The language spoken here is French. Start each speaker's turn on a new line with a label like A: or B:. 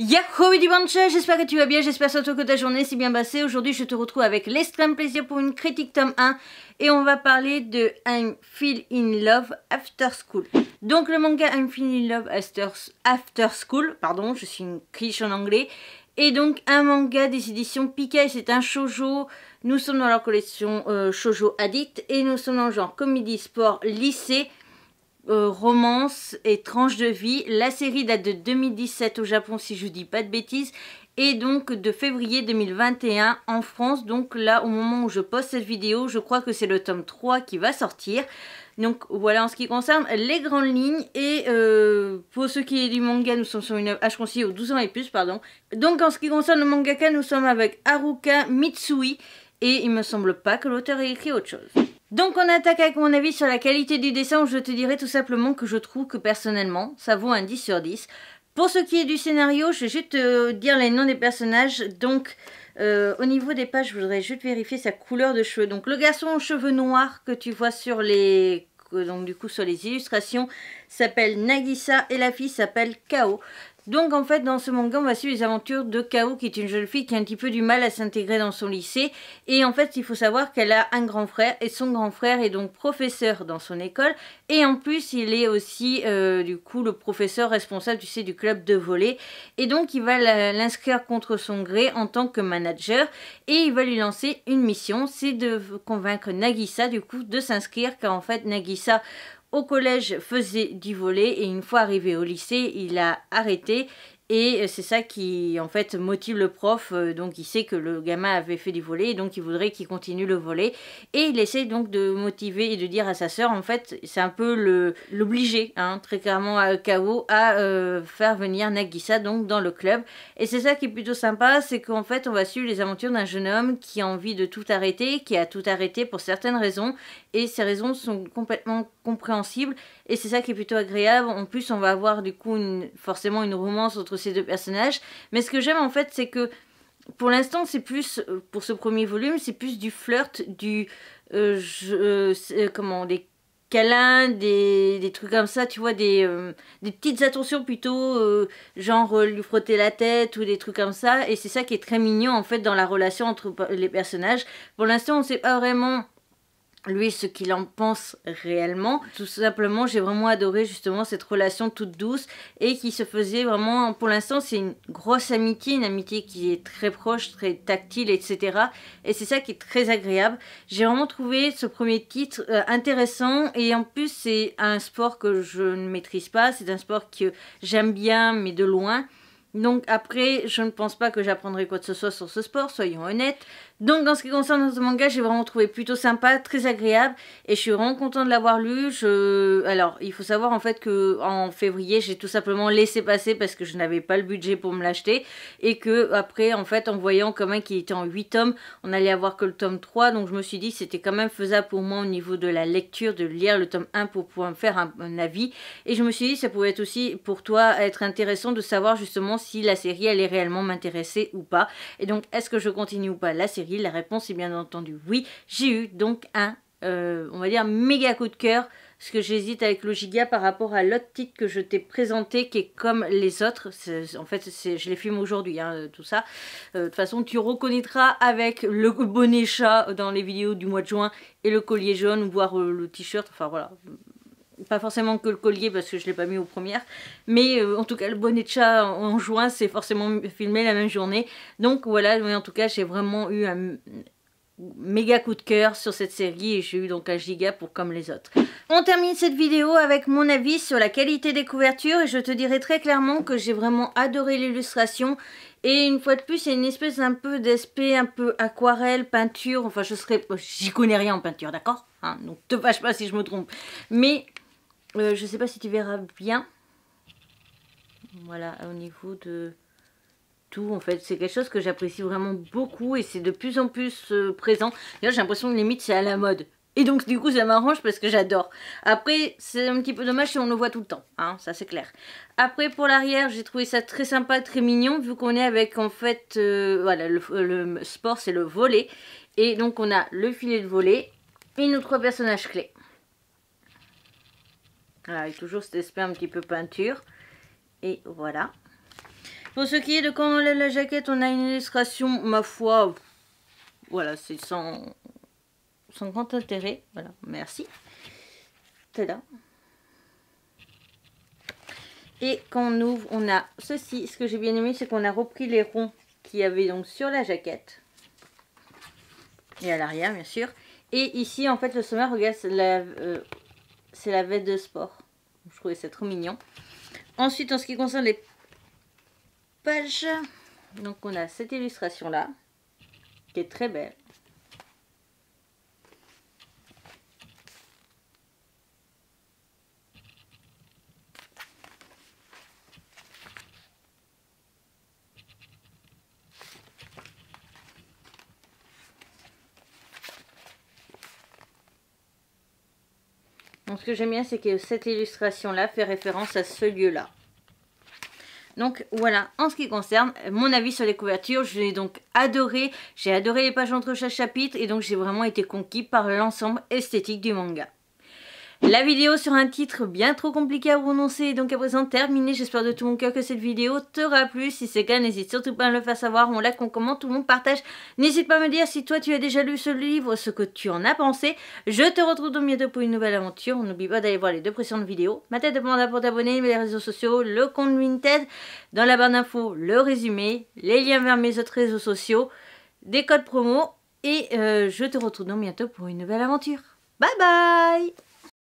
A: Yahoo Dimanche, j'espère que tu vas bien, j'espère surtout que ta journée s'est bien passée. Aujourd'hui, je te retrouve avec l'extrême plaisir pour une critique tome 1 et on va parler de I'm Feel in Love After School. Donc le manga I'm Feel in Love After School, pardon, je suis une criche en anglais, et donc un manga des éditions Pika, c'est un shoujo. Nous sommes dans la collection shojo euh, shoujo addict et nous sommes dans le genre comédie, sport, lycée. Euh, romance et tranche de vie. La série date de 2017 au Japon si je dis pas de bêtises et donc de février 2021 en France. Donc là, au moment où je poste cette vidéo, je crois que c'est le tome 3 qui va sortir. Donc voilà en ce qui concerne les grandes lignes et euh, pour ce qui est du manga, nous sommes sur une âge aux 12 ans et plus, pardon. Donc en ce qui concerne le mangaka, nous sommes avec Haruka Mitsui et il me semble pas que l'auteur ait écrit autre chose. Donc on attaque avec mon avis sur la qualité du dessin je te dirai tout simplement que je trouve que personnellement ça vaut un 10 sur 10. Pour ce qui est du scénario, je vais juste te dire les noms des personnages. Donc euh, au niveau des pages, je voudrais juste vérifier sa couleur de cheveux. Donc le garçon aux cheveux noirs que tu vois sur les donc du coup sur les illustrations s'appelle Nagisa et la fille s'appelle Kao. Donc en fait dans ce manga on va suivre les aventures de Kao qui est une jeune fille qui a un petit peu du mal à s'intégrer dans son lycée et en fait il faut savoir qu'elle a un grand frère et son grand frère est donc professeur dans son école et en plus il est aussi euh, du coup le professeur responsable tu sais du club de volley et donc il va l'inscrire contre son gré en tant que manager et il va lui lancer une mission c'est de convaincre Nagisa du coup de s'inscrire car en fait Nagisa au collège faisait du volet et une fois arrivé au lycée, il a arrêté et euh, c'est ça qui, en fait, motive le prof. Euh, donc, il sait que le gamin avait fait du volet, donc il voudrait qu'il continue le volet. Et il essaie donc de motiver et de dire à sa sœur, en fait, c'est un peu l'obliger, hein, très clairement, à KO, à euh, faire venir Nagisa donc dans le club. Et c'est ça qui est plutôt sympa, c'est qu'en fait, on va suivre les aventures d'un jeune homme qui a envie de tout arrêter, qui a tout arrêté pour certaines raisons, et ces raisons sont complètement compréhensibles. Et c'est ça qui est plutôt agréable. En plus, on va avoir du coup forcément une romance entre ces deux personnages. Mais ce que j'aime en fait, c'est que pour l'instant, c'est plus, euh, pour ce premier volume, c'est plus du flirt, du. Euh, euh, comment Des câlins, des, trucs comme ça, tu vois, des, petites attentions plutôt, genre lui frotter la tête ou des trucs comme ça. Et c'est ça qui est très mignon en fait dans la relation entre les personnages. Pour l'instant, on sait pas vraiment lui ce qu'il en pense réellement. Tout simplement, j'ai vraiment adoré justement cette relation toute douce et qui se faisait vraiment, pour l'instant, c'est une grosse amitié, une amitié qui est très proche, très tactile, etc. Et c'est ça qui est très agréable. J'ai vraiment trouvé ce premier titre euh, intéressant et en plus, c'est un sport que je ne maîtrise pas, c'est un sport que j'aime bien, mais de loin. Donc après, je ne pense pas que j'apprendrai quoi que ce soit sur ce sport, soyons honnêtes. Donc en ce qui concerne ce manga, j'ai vraiment trouvé plutôt sympa, très agréable et je suis vraiment contente de l'avoir lu. Je... Alors il faut savoir en fait que en février j'ai tout simplement laissé passer parce que je n'avais pas le budget pour me l'acheter et que après en fait en voyant quand même qu'il était en 8 tomes, on allait avoir que le tome 3 donc je me suis dit que c'était quand même faisable pour moi au niveau de la lecture de lire le tome 1 pour pouvoir me faire un, avis et je me suis dit que ça pouvait être aussi pour toi être intéressant de savoir justement si la série allait réellement m'intéresser ou pas et donc est-ce que je continue ou pas la série la réponse est bien entendu oui. J'ai eu donc un, euh, on va dire, méga coup de cœur ce que j'hésite avec le giga par rapport à l'autre titre que je t'ai présenté qui est comme les autres. En fait, je les filme aujourd'hui, hein, euh, tout ça. Euh, de toute façon, tu reconnaîtras avec le bonnet chat dans les vidéos du mois de juin et le collier jaune, voire le t-shirt, enfin voilà, pas forcément que le collier parce que je ne l'ai pas mis aux premières. Mais euh, en tout cas, le bonnet de chat en, juin, c'est forcément filmé la même journée. Donc voilà, en tout cas, j'ai vraiment eu un méga coup de cœur sur cette série et j'ai eu donc un giga pour comme les autres. On termine cette vidéo avec mon avis sur la qualité des couvertures et je te dirai très clairement que j'ai vraiment adoré l'illustration et une fois de plus, c'est une espèce un peu d'aspect un peu aquarelle, peinture. Enfin, je serais, j'y connais rien en peinture, d'accord hein, Donc, te fâche pas si je me trompe. Mais je euh, je sais pas si tu verras bien. Voilà, au niveau de tout, en fait. C'est quelque chose que j'apprécie vraiment beaucoup et c'est de plus en plus euh, présent. D'ailleurs, j'ai l'impression que limite, c'est à la mode. Et donc, du coup, ça m'arrange parce que j'adore. Après, c'est un petit peu dommage si on le voit tout le temps. Hein, ça, c'est clair. Après, pour l'arrière, j'ai trouvé ça très sympa, très mignon, vu qu'on est avec, en fait, euh, voilà, le, le sport, c'est le volet. Et donc, on a le filet de volet et nos trois personnages clés. Avec ah, toujours cet aspect un petit peu peinture. Et voilà. Pour ce qui est de quand on lève la jaquette, on a une illustration, ma foi, voilà, c'est sans, sans grand intérêt. Voilà, merci. C'est là. Et quand on ouvre, on a ceci. Ce que j'ai bien aimé, c'est qu'on a repris les ronds qu'il y avait donc sur la jaquette. Et à l'arrière, bien sûr. Et ici, en fait, le sommaire, regarde, la, euh, c'est la veste de sport. Je trouvais ça trop mignon. Ensuite, en ce qui concerne les pages, donc on a cette illustration là, qui est très belle. Donc ce que j'aime bien, c'est que cette illustration-là fait référence à ce lieu-là. Donc voilà, en ce qui concerne mon avis sur les couvertures, je l'ai donc adoré. J'ai adoré les pages entre chaque chapitre et donc j'ai vraiment été conquis par l'ensemble esthétique du manga. La vidéo sur un titre bien trop compliqué à prononcer est donc à présent terminée. J'espère de tout mon cœur que cette vidéo t'aura plu. Si c'est le cas, n'hésite surtout pas à me le faire savoir. On like, on commente, tout le monde partage. N'hésite pas à me dire si toi tu as déjà lu ce livre, ce que tu en as pensé. Je te retrouve donc bientôt pour une nouvelle aventure. N'oublie pas d'aller voir les deux précédentes vidéos. Ma tête de panda pour t'abonner, les réseaux sociaux, le compte Winted. Dans la barre d'infos, le résumé, les liens vers mes autres réseaux sociaux, des codes promo. Et euh, je te retrouve donc bientôt pour une nouvelle aventure. Bye bye